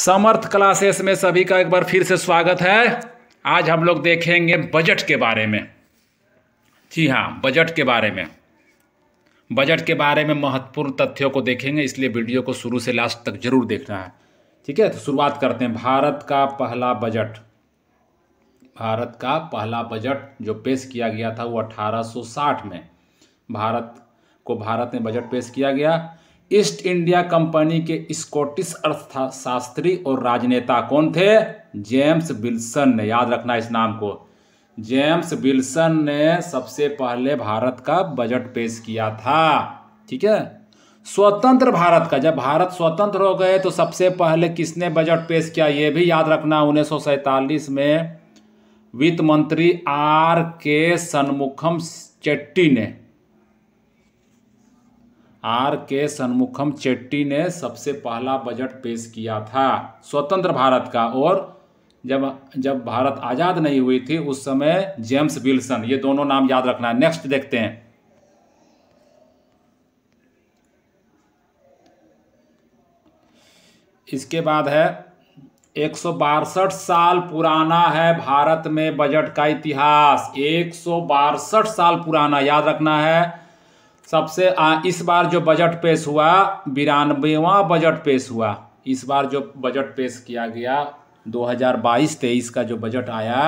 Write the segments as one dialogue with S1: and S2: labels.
S1: समर्थ classes में सभी का एक बार फिर से स्वागत है आज हम लोग देखेंगे बजट के बारे में जी हाँ बजट के बारे में बजट के बारे में महत्वपूर्ण तथ्यों को देखेंगे इसलिए वीडियो को शुरू से लास्ट तक जरूर देखना है ठीक है तो शुरुआत करते हैं भारत का पहला बजट भारत का पहला बजट जो पेश किया गया था वो 1860 में भारत को भारत में बजट पेश किया गया ईस्ट इंडिया कंपनी के स्कॉटिश अर्थशास्त्री और राजनेता कौन थे जेम्स विल्सन ने याद रखना इस नाम को जेम्स विल्सन ने सबसे पहले भारत का बजट पेश किया था ठीक है स्वतंत्र भारत का जब भारत स्वतंत्र हो गए तो सबसे पहले किसने बजट पेश किया ये भी याद रखना उन्नीस में वित्त मंत्री आर के सन्मुखम चेट्टी ने आर के सन्मुखम चेट्टी ने सबसे पहला बजट पेश किया था स्वतंत्र भारत का और जब जब भारत आज़ाद नहीं हुई थी उस समय जेम्स विल्सन ये दोनों नाम याद रखना है नेक्स्ट देखते हैं इसके बाद है एक साल पुराना है भारत में बजट का इतिहास एक साल पुराना याद रखना है सबसे आ, इस बार जो बजट पेश हुआ बिरानवेवा बजट पेश हुआ इस बार जो बजट पेश किया गया 2022-23 का जो बजट आया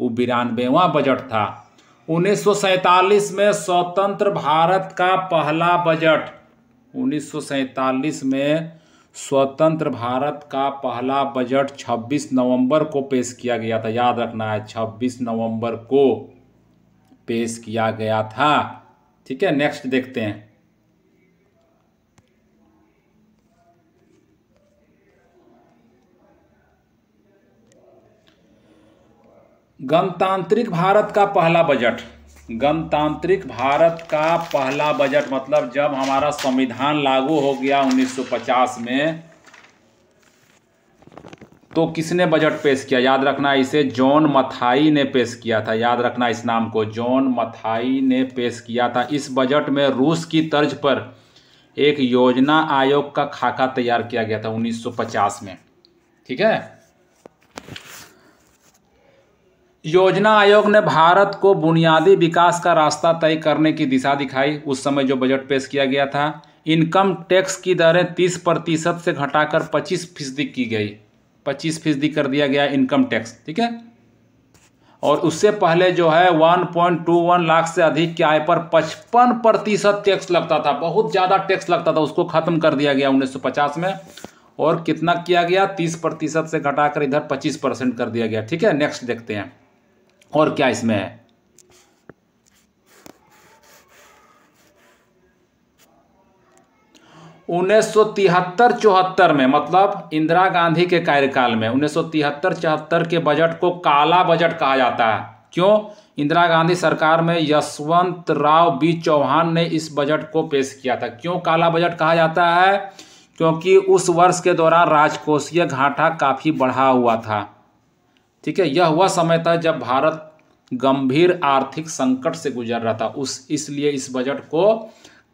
S1: वो बिरानवेवा बजट था उन्नीस में स्वतंत्र भारत का पहला बजट उन्नीस में स्वतंत्र भारत का पहला बजट 26 नवंबर को पेश किया गया था याद रखना है 26 नवंबर को पेश किया गया था ठीक है नेक्स्ट देखते हैं गणतांत्रिक भारत का पहला बजट गणतांत्रिक भारत का पहला बजट मतलब जब हमारा संविधान लागू हो गया 1950 में तो किसने बजट पेश किया याद रखना इसे जॉन मथाई ने पेश किया था याद रखना इस नाम को जॉन मथाई ने पेश किया था इस बजट में रूस की तर्ज पर एक योजना आयोग का खाका तैयार किया गया था 1950 में ठीक है योजना आयोग ने भारत को बुनियादी विकास का रास्ता तय करने की दिशा दिखाई उस समय जो बजट पेश किया गया था इनकम टैक्स की दरें 30 प्रतिशत से घटाकर 25 फीसदी की गई पच्चीस फीसदी कर दिया गया इनकम टैक्स ठीक है और उससे पहले जो है 1.21 लाख से अधिक की आय पर 55 प्रतिशत टैक्स लगता था बहुत ज़्यादा टैक्स लगता था उसको ख़त्म कर दिया गया 1950 में और कितना किया गया 30 प्रतिशत से घटाकर इधर 25 परसेंट कर दिया गया ठीक है नेक्स्ट देखते हैं और क्या इसमें है उन्नीस सौ तिहत्तर चौहत्तर में मतलब इंदिरा गांधी के कार्यकाल में उन्नीस सौ तिहत्तर चौहत्तर के बजट को काला बजट कहा जाता है क्यों इंदिरा गांधी सरकार में यशवंत राव बी चौहान ने इस बजट को पेश किया था क्यों काला बजट कहा जाता है क्योंकि उस वर्ष के दौरान राजकोषीय घाटा काफ़ी बढ़ा हुआ था ठीक है यह वह समय था जब भारत गंभीर आर्थिक संकट से गुजर रहा था उस इसलिए इस बजट को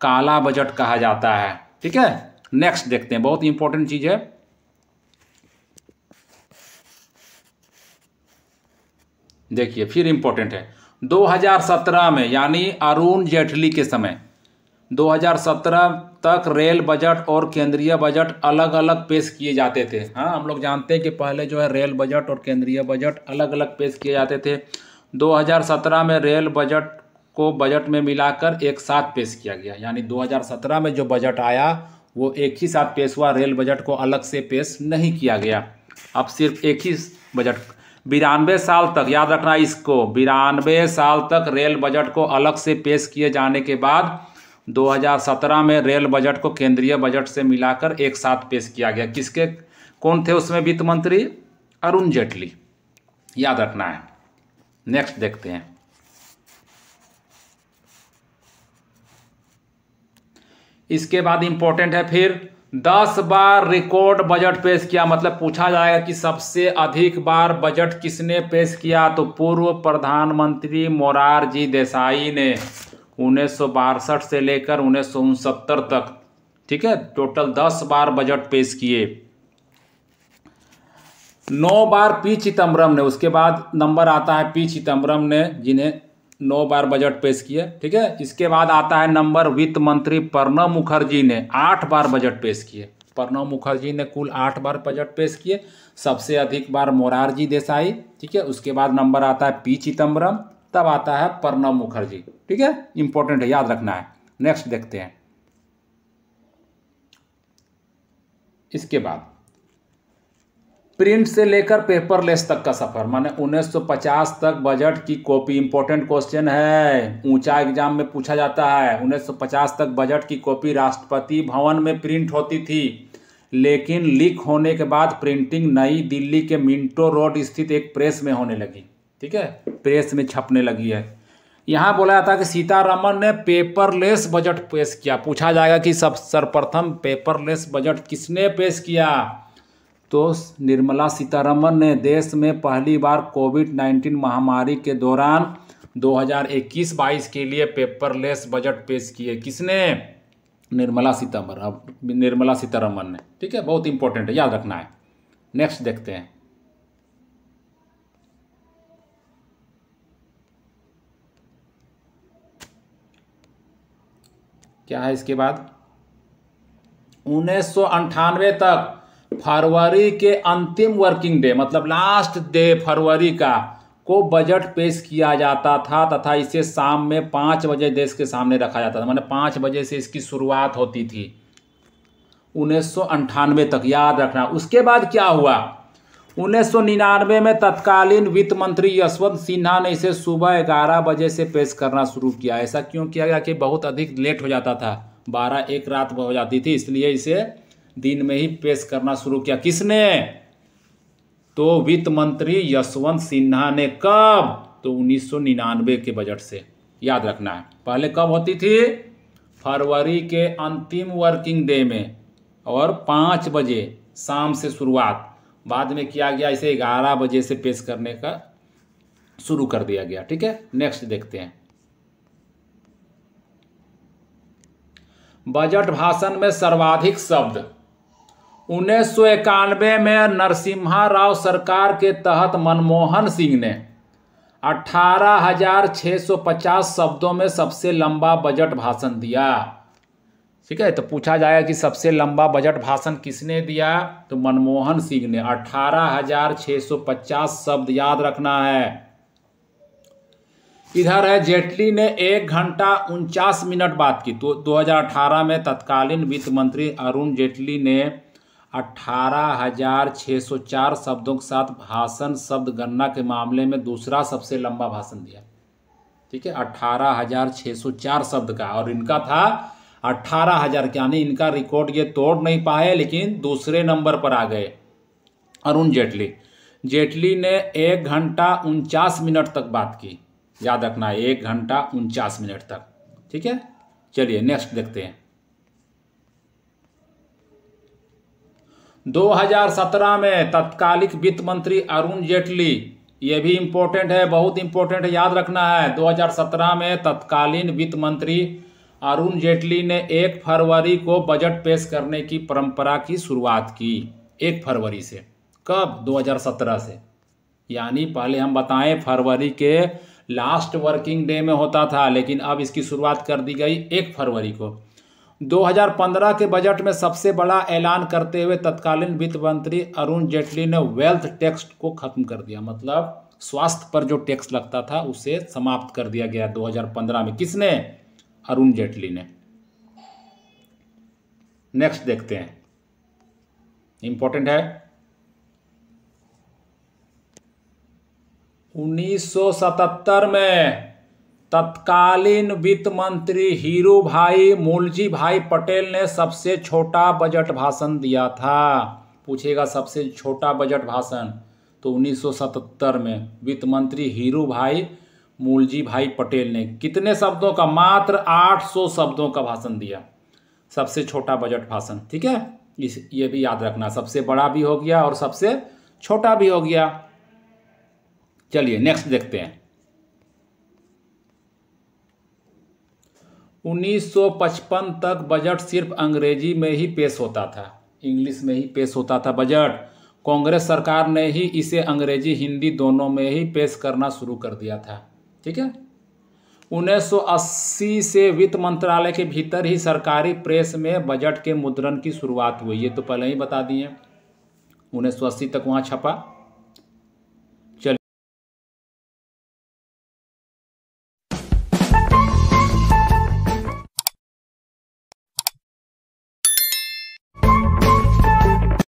S1: काला बजट कहा जाता है ठीक है नेक्स्ट देखते हैं बहुत इंपॉर्टेंट चीज है देखिए फिर इंपॉर्टेंट है 2017 में यानी अरुण जेटली के समय 2017 तक रेल बजट और केंद्रीय बजट अलग अलग पेश किए जाते थे हाँ हम लोग जानते हैं कि पहले जो है रेल बजट और केंद्रीय बजट अलग अलग पेश किए जाते थे 2017 में रेल बजट को बजट में मिलाकर एक साथ पेश किया गया यानी 2017 में जो बजट आया वो एक ही साथ पेश हुआ रेल बजट को अलग से पेश नहीं किया गया अब सिर्फ एक ही बजट बिरानवे साल तक याद रखना इसको बिरानवे साल तक रेल बजट को अलग से पेश किए जाने के बाद 2017 में रेल बजट को केंद्रीय बजट से मिलाकर एक साथ पेश किया गया किसके कौन थे उसमें वित्त मंत्री अरुण जेटली याद रखना है नेक्स्ट देखते हैं इसके बाद इंपॉर्टेंट है फिर दस बार रिकॉर्ड बजट पेश किया मतलब पूछा जाएगा कि सबसे अधिक बार बजट किसने पेश किया तो पूर्व प्रधानमंत्री मोरारजी देसाई ने उन्नीस से लेकर उन्नीस तक ठीक है टोटल दस बार बजट पेश किए नौ बार पी चिदम्बरम ने उसके बाद नंबर आता है पी चिदम्बरम ने जिन्हें नौ बार बजट पेश किया ठीक है इसके बाद आता है नंबर वित्त मंत्री प्रणब मुखर्जी ने आठ बार बजट पेश किए प्रणब मुखर्जी ने कुल आठ बार बजट पेश किए सबसे अधिक बार मोरारजी देसाई ठीक है उसके बाद नंबर आता है पी चिदम्बरम तब आता है प्रणब मुखर्जी ठीक है इंपॉर्टेंट है याद रखना है नेक्स्ट देखते हैं इसके बाद प्रिंट से लेकर पेपरलेस तक का सफर माने 1950 तक बजट की कॉपी इंपॉर्टेंट क्वेश्चन है ऊंचा एग्जाम में पूछा जाता है 1950 तक बजट की कॉपी राष्ट्रपति भवन में प्रिंट होती थी लेकिन लीक होने के बाद प्रिंटिंग नई दिल्ली के मिंटो रोड स्थित एक प्रेस में होने लगी ठीक है प्रेस में छपने लगी है यहाँ बोला जाता है कि सीतारामन ने पेपरलेस बजट पेश किया पूछा जाएगा कि सब सर्वप्रथम पेपरलेस बजट किसने पेश किया तो निर्मला सीतारमन ने देश में पहली बार कोविड 19 महामारी के दौरान 2021-22 के लिए पेपरलेस बजट पेश किए किसने निर्मला अब निर्मला सीतारमन ने ठीक है बहुत इंपॉर्टेंट है याद रखना है नेक्स्ट देखते हैं क्या है इसके बाद उन्नीस तक फरवरी के अंतिम वर्किंग डे मतलब लास्ट डे फरवरी का को बजट पेश किया जाता था तथा इसे शाम में पाँच बजे देश के सामने रखा जाता था मैंने पाँच बजे से इसकी शुरुआत होती थी उन्नीस तक याद रखना उसके बाद क्या हुआ उन्नीस में तत्कालीन वित्त मंत्री यशवंत सिन्हा ने इसे सुबह ग्यारह बजे से पेश करना शुरू किया ऐसा क्यों किया गया कि बहुत अधिक लेट हो जाता था बारह एक रात हो जाती थी इसलिए इसे दिन में ही पेश करना शुरू किया किसने तो वित्त मंत्री यशवंत सिन्हा ने कब तो 1999 के बजट से याद रखना है पहले कब होती थी फरवरी के अंतिम वर्किंग डे में और पाँच बजे शाम से शुरुआत बाद में किया गया इसे ग्यारह बजे से पेश करने का शुरू कर दिया गया ठीक है नेक्स्ट देखते हैं बजट भाषण में सर्वाधिक शब्द उन्नीस सौ इक्यानवे में नरसिम्हा राव सरकार के तहत मनमोहन सिंह ने 18,650 शब्दों में सबसे लंबा बजट भाषण दिया ठीक है तो पूछा जाएगा कि सबसे लंबा बजट भाषण किसने दिया तो मनमोहन सिंह ने 18,650 शब्द याद रखना है इधर है जेटली ने एक घंटा उनचास मिनट बात की तो 2018 में तत्कालीन वित्त मंत्री अरुण जेटली ने 18,604 शब्दों के साथ भाषण शब्द गणना के मामले में दूसरा सबसे लंबा भाषण दिया ठीक है अठारह हजार सौ चार शब्द का और इनका था 18,000 हजार यानी इनका रिकॉर्ड ये तोड़ नहीं पाए लेकिन दूसरे नंबर पर आ गए अरुण जेटली जेटली ने एक घंटा उनचास मिनट तक बात की याद रखना एक घंटा उनचास मिनट तक ठीक है चलिए नेक्स्ट देखते हैं 2017 में तत्कालिक वित्त मंत्री अरुण जेटली ये भी इम्पोर्टेंट है बहुत इम्पोर्टेंट है याद रखना है 2017 में तत्कालीन वित्त मंत्री अरुण जेटली ने एक फरवरी को बजट पेश करने की परंपरा की शुरुआत की एक फरवरी से कब 2017 से यानी पहले हम बताएं फरवरी के लास्ट वर्किंग डे में होता था लेकिन अब इसकी शुरुआत कर दी गई एक फरवरी को 2015 के बजट में सबसे बड़ा ऐलान करते हुए तत्कालीन वित्त मंत्री अरुण जेटली ने वेल्थ टैक्स को खत्म कर दिया मतलब स्वास्थ्य पर जो टैक्स लगता था उसे समाप्त कर दिया गया 2015 में किसने अरुण जेटली ने नेक्स्ट देखते हैं इंपॉर्टेंट है 1977 में तत्कालीन वित्त मंत्री हीरू भाई मूलजी भाई पटेल ने सबसे छोटा बजट भाषण दिया था पूछेगा सबसे छोटा बजट भाषण तो 1977 में वित्त मंत्री हीरू भाई मूलजी भाई पटेल ने कितने शब्दों का मात्र 800 शब्दों का भाषण दिया सबसे छोटा बजट भाषण ठीक है इस ये भी याद रखना सबसे बड़ा भी हो गया और सबसे छोटा भी हो गया चलिए नेक्स्ट देखते हैं 1955 तक बजट सिर्फ अंग्रेजी में ही पेश होता था इंग्लिश में ही पेश होता था बजट कांग्रेस सरकार ने ही इसे अंग्रेजी हिंदी दोनों में ही पेश करना शुरू कर दिया था ठीक है 1980 से वित्त मंत्रालय के भीतर ही सरकारी प्रेस में बजट के मुद्रण की शुरुआत हुई ये तो पहले ही बता दिए 1980 तक वहाँ छपा